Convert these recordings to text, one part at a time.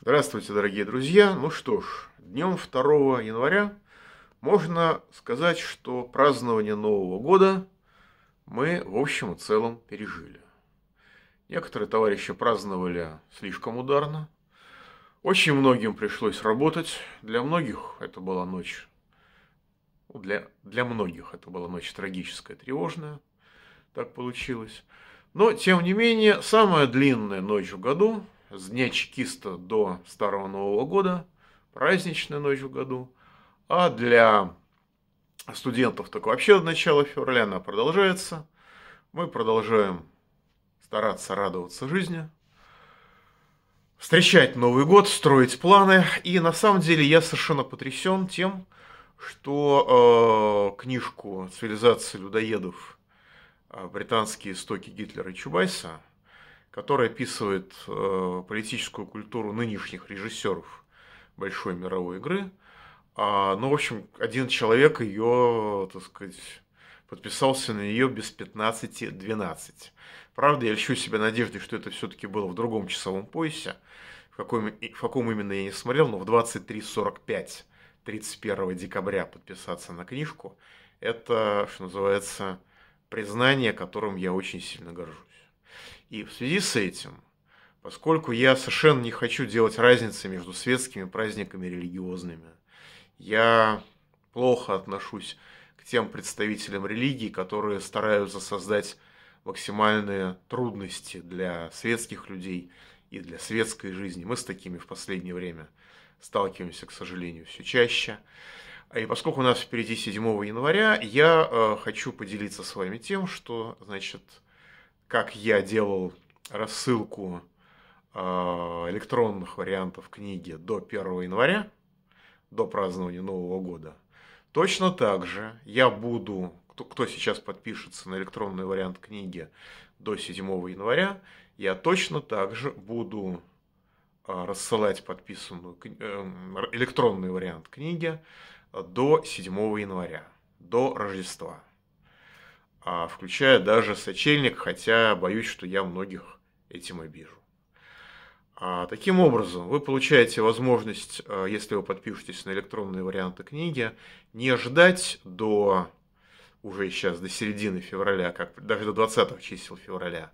Здравствуйте, дорогие друзья! Ну что ж, днем 2 января можно сказать, что празднование Нового года мы в общем и целом пережили. Некоторые товарищи праздновали слишком ударно. Очень многим пришлось работать. Для многих это была ночь. Ну, для, для многих это была ночь трагическая, тревожная. Так получилось. Но, тем не менее, самая длинная ночь в году с дня чекиста до Старого Нового года, праздничная ночь в году, а для студентов так вообще до начала февраля она продолжается. Мы продолжаем стараться радоваться жизни, встречать Новый год, строить планы. И на самом деле я совершенно потрясен тем, что э, книжку «Цивилизация людоедов. Британские истоки Гитлера и Чубайса» который описывает э, политическую культуру нынешних режиссеров большой мировой игры. а, Ну, в общем, один человек ее, так сказать, подписался на нее без 15-12. Правда, я лечу себя надеждой, что это все-таки было в другом часовом поясе. В каком, в каком именно я не смотрел, но в 23.45 31 декабря подписаться на книжку, это, что называется, признание, которым я очень сильно горжусь. И в связи с этим, поскольку я совершенно не хочу делать разницы между светскими праздниками и религиозными, я плохо отношусь к тем представителям религии, которые стараются создать максимальные трудности для светских людей и для светской жизни. Мы с такими в последнее время сталкиваемся, к сожалению, все чаще. А и поскольку у нас впереди 7 января, я э, хочу поделиться с вами тем, что, значит, как я делал рассылку э, электронных вариантов книги до 1 января, до празднования Нового года, точно так же я буду, кто, кто сейчас подпишется на электронный вариант книги до 7 января, я точно так же буду э, рассылать подписанную э, электронный вариант книги до 7 января, до Рождества. А, включая даже сочельник, хотя боюсь, что я многих этим обижу. А, таким образом, вы получаете возможность, а, если вы подпишетесь на электронные варианты книги, не ждать до уже сейчас до середины февраля, как, даже до 20 чисел февраля,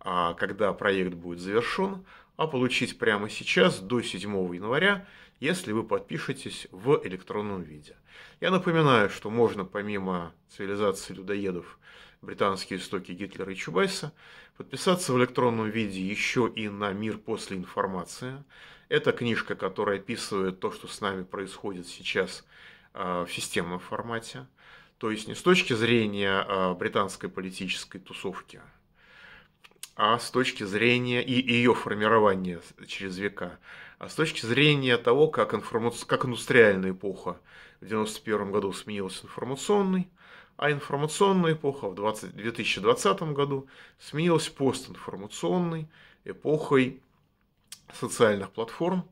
когда проект будет завершен, а получить прямо сейчас до 7 января если вы подпишетесь в электронном виде. Я напоминаю, что можно помимо цивилизации людоедов британские истоки Гитлера и Чубайса, подписаться в электронном виде еще и на «Мир после информации». Это книжка, которая описывает то, что с нами происходит сейчас а, в системном формате, то есть не с точки зрения а, британской политической тусовки, а с точки зрения и ее формирования через века, а с точки зрения того, как, информ... как индустриальная эпоха в 1991 году сменилась информационной, а информационная эпоха в 20... 2020 году сменилась постинформационной эпохой социальных платформ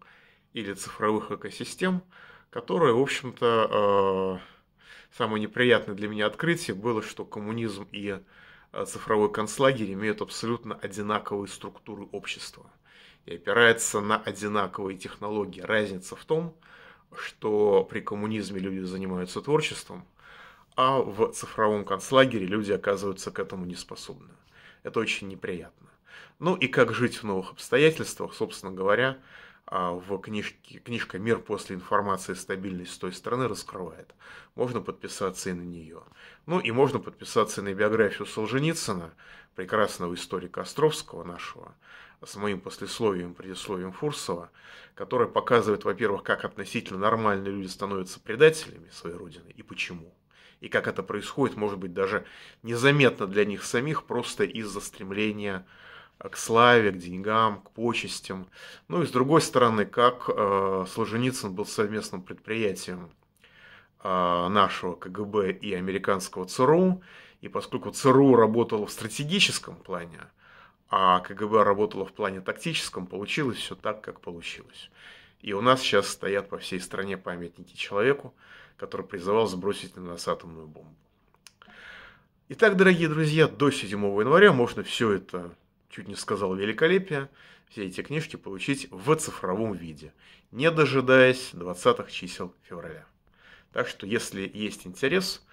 или цифровых экосистем, которая, в общем-то, э... самое неприятное для меня открытие было, что коммунизм и Э, цифровой концлагерь имеют абсолютно одинаковые структуры общества и опирается на одинаковые технологии. Разница в том, что при коммунизме люди занимаются творчеством, а в цифровом концлагере люди оказываются к этому не способны. Это очень неприятно. Ну и как жить в новых обстоятельствах, собственно говоря, а, в книжке, книжка «Мир после информации. Стабильность с той стороны раскрывает. Можно подписаться и на нее. Ну и можно подписаться и на биографию Солженицына, прекрасного историка Островского нашего, с моим послесловием, предисловием Фурсова, которое показывает, во-первых, как относительно нормальные люди становятся предателями своей родины и почему. И как это происходит, может быть, даже незаметно для них самих, просто из-за стремления Э, к славе, к деньгам, к почестям. Ну и с другой стороны, как э, Солженицын был совместным предприятием э, нашего КГБ и американского ЦРУ, и поскольку ЦРУ работало в стратегическом плане, а КГБ работало в плане тактическом, получилось все так, как получилось. И у нас сейчас стоят по всей стране памятники человеку, который призывал сбросить на нас атомную бомбу. Итак, дорогие друзья, до 7 января можно все это чуть не сказал великолепия, все эти книжки получить в цифровом виде, не дожидаясь 20-х чисел февраля. Так что, если есть интерес,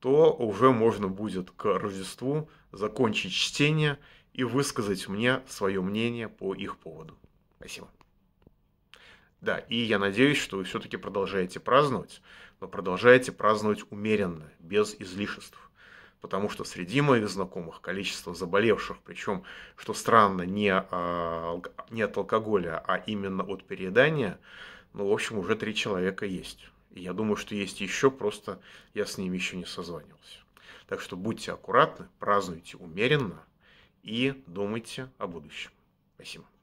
то уже можно будет к Рождеству закончить чтение и высказать мне свое мнение по их поводу. Спасибо. Да, и я надеюсь, что вы все-таки продолжаете праздновать, но продолжаете праздновать умеренно, без излишеств потому что среди моих знакомых количество заболевших, причем, что странно, не, а, не от алкоголя, а именно от переедания, ну, в общем, уже три человека есть. И я думаю, что есть еще, просто я с ними еще не созванивался. Так что будьте аккуратны, празднуйте умеренно и думайте о будущем. Спасибо.